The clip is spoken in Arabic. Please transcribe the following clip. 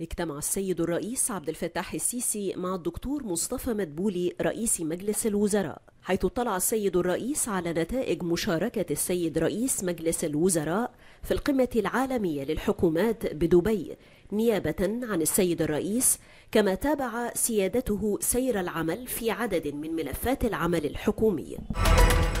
اجتمع السيد الرئيس عبد الفتاح السيسي مع الدكتور مصطفى مدبولي رئيس مجلس الوزراء حيث اطلع السيد الرئيس على نتائج مشاركة السيد رئيس مجلس الوزراء في القمة العالمية للحكومات بدبي نيابة عن السيد الرئيس كما تابع سيادته سير العمل في عدد من ملفات العمل الحكومي